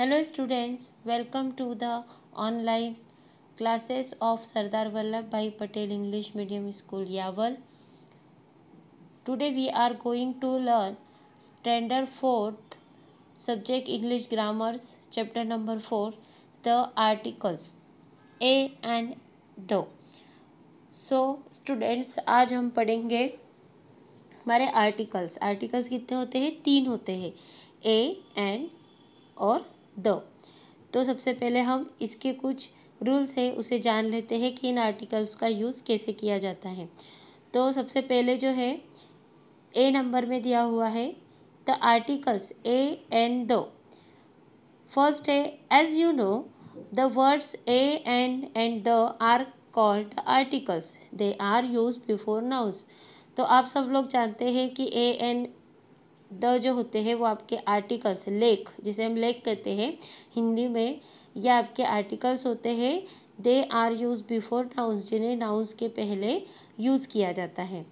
Hello students welcome to the online classes of Sardar Vallabh Bhai Patel English medium school Yawal today we are going to learn standard fourth subject English grammars chapter number four the articles a and the so students आज हम पढ़ेंगे हमारे articles articles कितने होते हैं तीन होते हैं ए एंड और दो तो सबसे पहले हम इसके कुछ रूल्स है उसे जान लेते हैं कि इन आर्टिकल्स का यूज़ कैसे किया जाता है तो सबसे पहले जो है ए नंबर में दिया हुआ है द आर्टिकल्स ए एंड दो फर्स्ट है as you know the words a and and the are called the articles they are used before nouns तो आप सब लोग जानते हैं कि ए एंड द जो होते हैं वो आपके आर्टिकल्स लेख जिसे हम लेख कहते हैं हिंदी में या आपके आर्टिकल्स होते हैं they are used before nouns जिन्हें नाउस के पहले यूज़ किया जाता है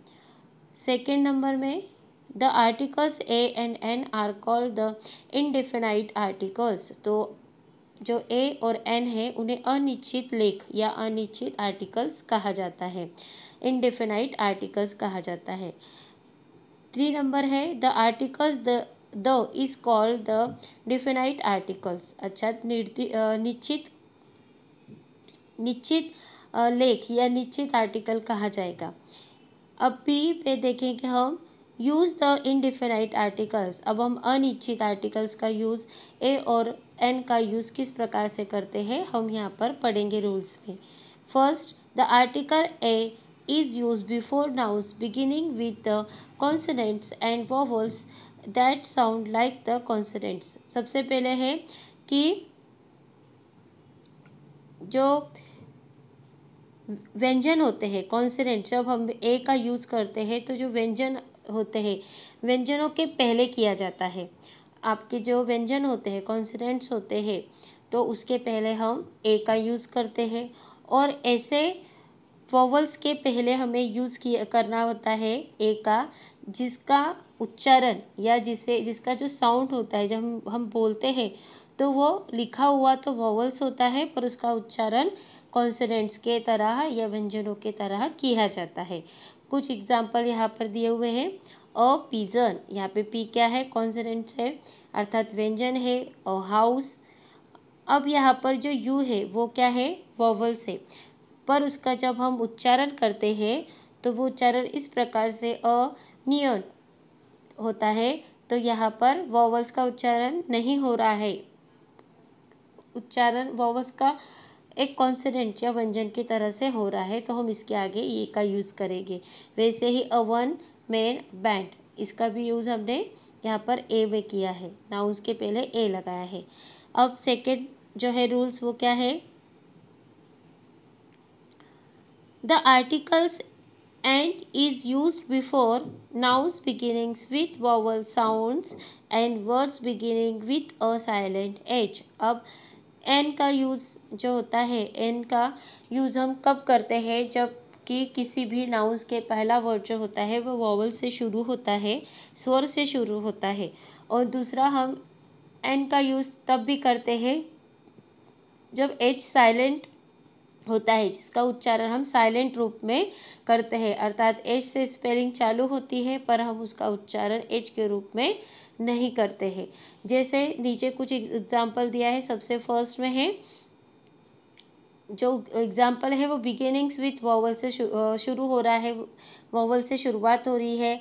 सेकेंड नंबर में the articles a and an are called the indefinite articles तो जो ए और एन है उन्हें अनिश्चित लेख या अनिश्चित आर्टिकल्स कहा जाता है इनडिफिनाइट आर्टिकल्स कहा जाता है थ्री नंबर है the articles the the is called the definite articles अच्छा निश्चित निश्चित लेख या निश्चित आर्टिकल कहा जाएगा अब पी पे देखेंगे हम यूज़ द इनडिफेनाइट आर्टिकल्स अब हम अनिश्चित आर्टिकल्स का यूज़ ए और एन का यूज़ किस प्रकार से करते हैं हम यहाँ पर पढ़ेंगे रूल्स में first the article a is used before nouns beginning with the consonants and vowels that sound like the consonants. सबसे पहले है कि जो व्यंजन होते हैं कॉन्सनेंट जब हम ए का यूज़ करते हैं तो जो व्यंजन होते हैं व्यंजनों के पहले किया जाता है आपके जो व्यंजन होते हैं कॉन्सनेंट्स होते हैं तो उसके पहले हम ए का यूज़ करते हैं और ऐसे वॉवल्स के पहले हमें यूज़ किया करना होता है ए का जिसका उच्चारण या जिसे जिसका जो साउंड होता है जब हम हम बोलते हैं तो वो लिखा हुआ तो वॉवल्स होता है पर उसका उच्चारण कॉन्सनेंट्स के तरह या व्यंजनों के तरह किया जाता है कुछ एग्जाम्पल यहाँ पर दिए हुए हैं अ पिजन यहाँ पे पी क्या है कॉन्सनेंट्स है अर्थात व्यंजन है अ हाउस अब यहाँ पर जो यू है वो क्या है वॉवल्स है पर उसका जब हम उच्चारण करते हैं तो वो उच्चारण इस प्रकार से अ नियन होता है तो यहाँ पर वॉवल्स का उच्चारण नहीं हो रहा है उच्चारण वॉवल्स का एक कॉन्सनेंट या व्यंजन की तरह से हो रहा है तो हम इसके आगे ये का यूज़ करेंगे वैसे ही अ वन मैन बैंड इसका भी यूज़ हमने यहाँ पर ए में किया है ना के पहले ए लगाया है अब सेकेंड जो है रूल्स वो क्या है The articles and is used before nouns beginnings with vowel sounds and words beginning with a silent h. अब एन का यूज़ जो होता है एन का यूज़ हम कब करते हैं जब कि किसी भी नाउस के पहला वर्ड जो होता है वो वॉवल से शुरू होता है स्वर से शुरू होता है और दूसरा हम एन का यूज़ तब भी करते हैं जब एच साइलेंट होता है जिसका उच्चारण हम साइलेंट रूप में करते हैं अर्थात एच से स्पेलिंग चालू होती है पर हम उसका उच्चारण एच के रूप में नहीं करते हैं जैसे नीचे कुछ एग्जाम्पल दिया है सबसे फर्स्ट में है जो एग्जाम्पल है वो बिगेनिंग्स विथ वॉवल से शुरू हो रहा है वॉवल से शुरुआत हो रही है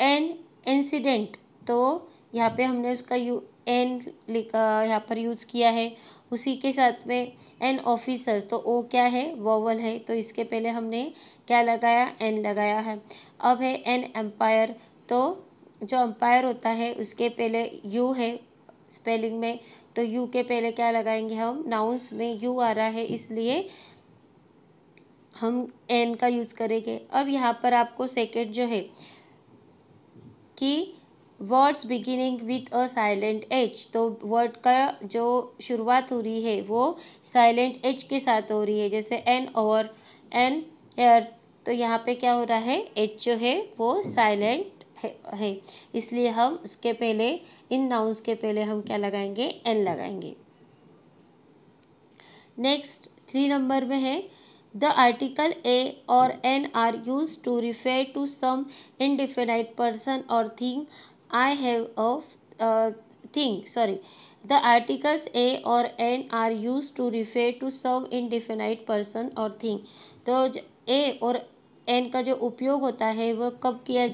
एन इंसिडेंट तो यहाँ पे हमने उसका यू एन लिखा यहाँ पर यूज़ किया है उसी के साथ में एन ऑफिसर तो ओ क्या है वॉवल है तो इसके पहले हमने क्या लगाया एन लगाया है अब है एन एम्पायर तो जो अम्पायर होता है उसके पहले यू है स्पेलिंग में तो यू के पहले क्या लगाएंगे हम नाउन्स में यू आ रहा है इसलिए हम एन का यूज़ करेंगे अब यहाँ पर आपको सेकेंड जो है कि words beginning with a silent H तो वर्ड का जो शुरुआत हो रही है वो साइलेंट एच के साथ हो रही है जैसे एन और एन एयर तो यहाँ पे क्या हो रहा है एच जो है वो साइलेंट है, है इसलिए हम उसके पहले इन नाउन्स के पहले हम क्या लगाएंगे एन लगाएंगे नेक्स्ट थ्री नंबर में है द आर्टिकल ए और an are used to refer to some indefinite person और thing I have a thing sorry the articles a और an are used to refer to serve indefinite person और thing तो a और N का जो उपयोग होता है वह कब किया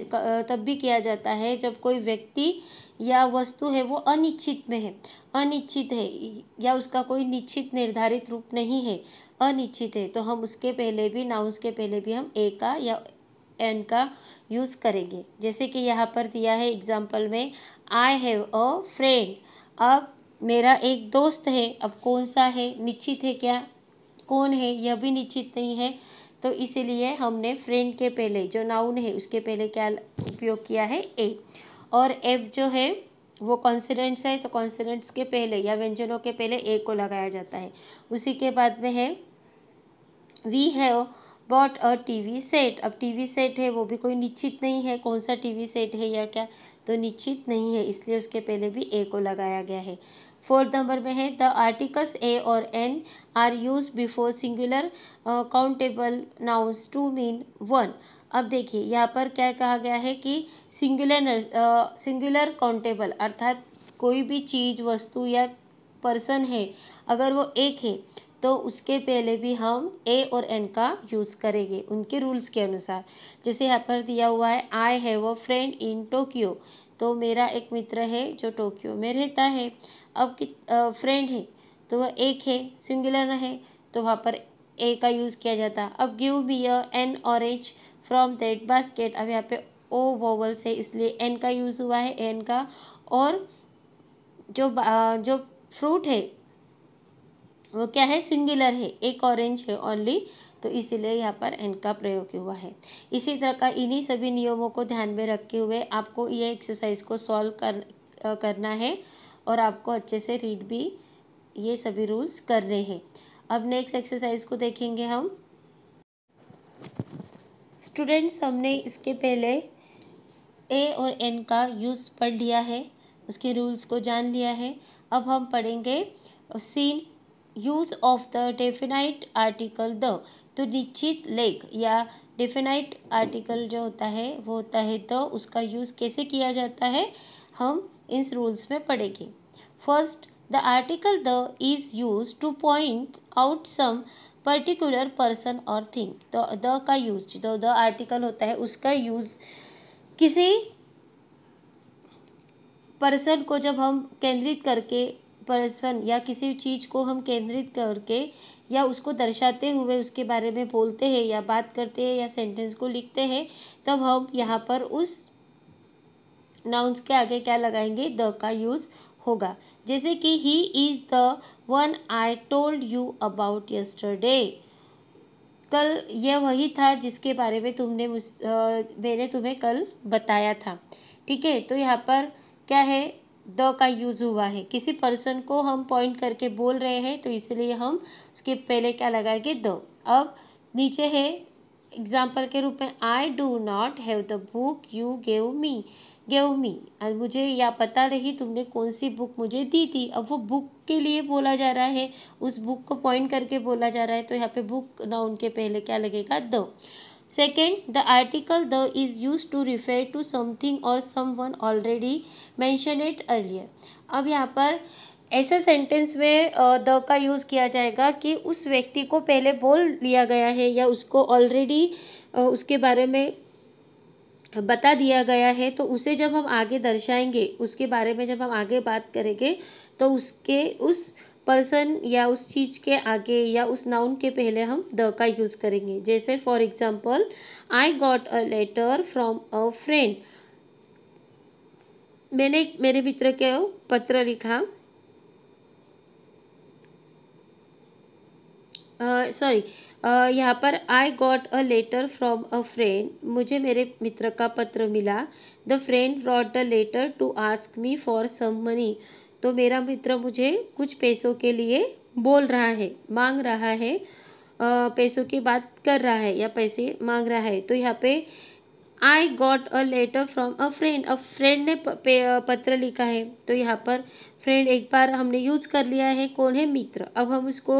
तब भी किया जाता है जब कोई व्यक्ति या वस्तु है वो अनिश्चित में है अनिश्चित है या उसका कोई निश्चित निर्धारित रूप नहीं है अनिश्चित है तो हम उसके पहले भी ना उसके पहले भी हम ए का या एन का यूज़ करेंगे जैसे कि यहाँ पर दिया है एग्जाम्पल में आई हैव अ फ्रेंड अब मेरा एक दोस्त है अब कौन सा है निश्चित है क्या कौन है यह भी निश्चित नहीं है तो इसीलिए हमने फ्रेंड के पहले जो नाउन है उसके पहले क्या उपयोग किया है ए और एफ जो है वो कॉन्सिडेंट्स है तो कॉन्सिडेंट्स के पहले या व्यंजनों के पहले ए को लगाया जाता है उसी के बाद में है we have bought a TV set अब टी वी सेट है वो भी कोई निश्चित नहीं है कौन सा टी वी सेट है या क्या तो निश्चित नहीं है इसलिए उसके पहले भी ए को लगाया गया है फोर्थ नंबर में है द आर्टिकल्स ए और an are used before singular countable nouns to mean one अब देखिए यहाँ पर क्या कहा गया है कि सिंगुलर सिंगुलर काउंटेबल अर्थात कोई भी चीज़ वस्तु या पर्सन है अगर वो एक है तो उसके पहले भी हम ए और एन का यूज़ करेंगे उनके रूल्स के अनुसार जैसे यहाँ पर दिया हुआ है I have a friend in Tokyo तो मेरा एक मित्र है जो टोक्यो में रहता है अब कि फ्रेंड है तो वह एक है सिंगुलर है तो वहाँ पर ए का यूज़ किया जाता अब give me a an orange from that basket अब यहाँ पे ओ वोवल्स है इसलिए एन का यूज़ हुआ है एन का और जो जो फ्रूट है वो क्या है सिंगुलर है एक ऑरेंज है ओनली तो इसीलिए यहाँ पर एन का प्रयोग हुआ है इसी तरह का इन्हीं सभी नियमों को ध्यान में रखे हुए आपको ये एक्सरसाइज को सॉल्व कर करना है और आपको अच्छे से रीड भी ये सभी रूल्स करने हैं अब नेक्स्ट एक्सरसाइज को देखेंगे हम स्टूडेंट्स हमने इसके पहले ए और एन का यूज़ पढ़ लिया है उसके रूल्स को जान लिया है अब हम पढ़ेंगे सीन use of the definite article the तो निश्चित लेख या डेफिनाइट आर्टिकल जो होता है वो होता है द उसका यूज़ कैसे किया जाता है हम इस रूल्स में पढ़ेंगे first the article the is use to point out some particular person और थिंग तो द का यूज तो द आर्टिकल होता है उसका यूज़ किसी पर्सन को जब हम केंद्रित करके पर्सन या किसी चीज़ को हम केंद्रित करके या उसको दर्शाते हुए उसके बारे में बोलते हैं या बात करते हैं या सेंटेंस को लिखते हैं तब हम यहाँ पर उस नाउंस के आगे क्या लगाएंगे द का यूज़ होगा जैसे कि he is the one I told you about yesterday कल यह वही था जिसके बारे में तुमने मुझ मैंने तुम्हें कल बताया था ठीक है तो यहाँ पर क्या है द का यूज़ हुआ है किसी पर्सन को हम पॉइंट करके बोल रहे हैं तो इसलिए हम उसके पहले क्या लगाएंगे द अब नीचे है एग्जाम्पल के रूप में I do not have the book you gave me gave me और मुझे या पता नहीं तुमने कौन सी बुक मुझे दी थी अब वो बुक के लिए बोला जा रहा है उस बुक को पॉइंट करके बोला जा रहा है तो यहाँ पे बुक ना उनके पहले क्या लगेगा दो second the article the is use to refer to something और someone already mention it earlier अब यहाँ पर ऐसे सेंटेंस में द का यूज़ किया जाएगा कि उस व्यक्ति को पहले बोल लिया गया है या उसको ऑलरेडी उसके बारे में बता दिया गया है तो उसे जब हम आगे दर्शाएंगे उसके बारे में जब हम आगे बात करेंगे तो उसके उस पर्सन या उस चीज़ के आगे या उस नाउन के पहले हम द का यूज़ करेंगे जैसे for example I got a letter from a friend मैंने मेरे मित्र के पत्र लिखा सॉरी uh, यहाँ पर I got a letter from a friend मुझे मेरे मित्र का पत्र मिला the friend wrote a letter to ask me for some money तो मेरा मित्र मुझे कुछ पैसों के लिए बोल रहा है मांग रहा है पैसों की बात कर रहा है या पैसे मांग रहा है तो यहाँ पे I got a letter from a friend अब फ्रेंड ने पत्र लिखा है तो यहाँ पर फ्रेंड एक बार हमने यूज़ कर लिया है कौन है मित्र अब हम उसको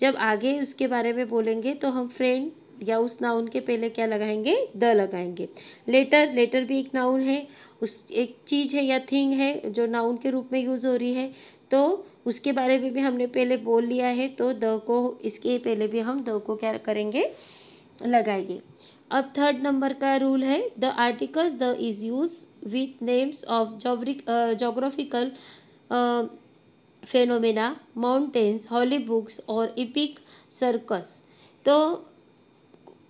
जब आगे उसके बारे में बोलेंगे तो हम फ्रेंड या उस नाउन के पहले क्या लगाएंगे द लगाएंगे लेटर लेटर भी एक नाउन है उस एक चीज़ है या थिंग है जो नाउन के रूप में यूज़ हो रही है तो उसके बारे में भी हमने पहले बोल लिया है तो द को इसके पहले भी हम द को क्या करेंगे लगाएंगे अब थर्ड नंबर का रूल है the articles the is use with names of geographic geographical phenomena mountains holy books और इपिक सर्कस तो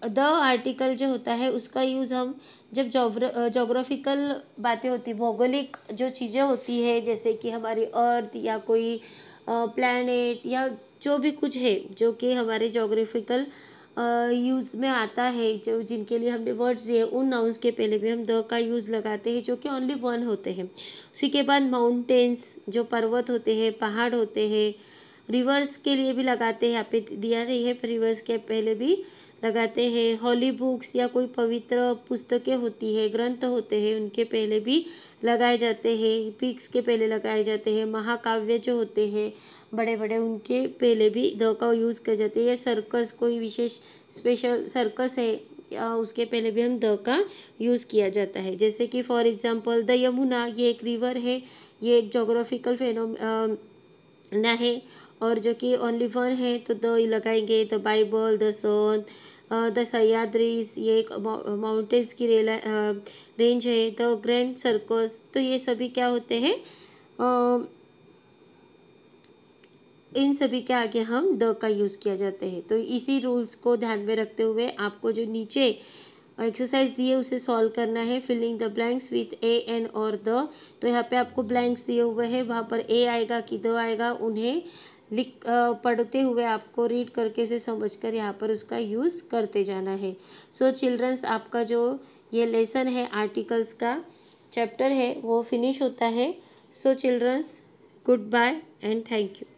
द आर्टिकल जो होता है उसका यूज़ हम जब जोग्राफिकल बातें होती भौगोलिक जो चीज़ें होती है जैसे कि हमारी अर्थ या कोई प्लानट या जो भी कुछ है जो कि हमारे जोग्राफिकल यूज़ में आता है जो जिनके लिए हमने वर्ड्स दिए उन नाउंस के पहले भी हम द का यूज़ लगाते हैं जो कि ओनली वन होते हैं उसी के बाद माउंटेन्स जो पर्वत होते हैं पहाड़ होते हैं रिवर्स के लिए भी लगाते हैं यहाँ पे दिया नहीं है पर रिवर्स के पहले भी लगाते हैं होली बुक्स या कोई पवित्र पुस्तकें होती है ग्रंथ होते हैं उनके पहले भी लगाए जाते हैं पिक्स के पहले लगाए जाते हैं महाकाव्य जो होते हैं बड़े बड़े उनके पहले भी द का यूज़ किया जाते हैं सर्कस कोई विशेष स्पेशल सर्कस है या उसके पहले भी हम द का यूज़ किया जाता है जैसे कि फॉर एग्जांपल द यमुना ये एक रिवर है ये एक जोग्राफिकल फेनो ना है और जो कि ओनली वन है तो दो ही लगाएंगे the Bible the Son the Sahyadris ये एक माउंटेन्स की रेला रेंज है द ग्रैंड सर्कस तो ये सभी क्या होते हैं इन सभी के आगे हम द का यूज़ किया जाते हैं तो इसी रूल्स को ध्यान में रखते हुए आपको जो नीचे और एक्सरसाइज दिए उसे सॉल्व करना है filling the blanks with a an और द तो यहाँ पे आपको ब्लैंक्स दिए हुए हैं वहाँ पर ए आएगा कि द आएगा उन्हें लिख पढ़ते हुए आपको रीड करके उसे समझ कर यहाँ पर उसका यूज़ करते जाना है सो so, चिल्ड्रंस आपका जो ये लेसन है आर्टिकल्स का चैप्टर है वो फिनिश होता है so childrens goodbye and thank you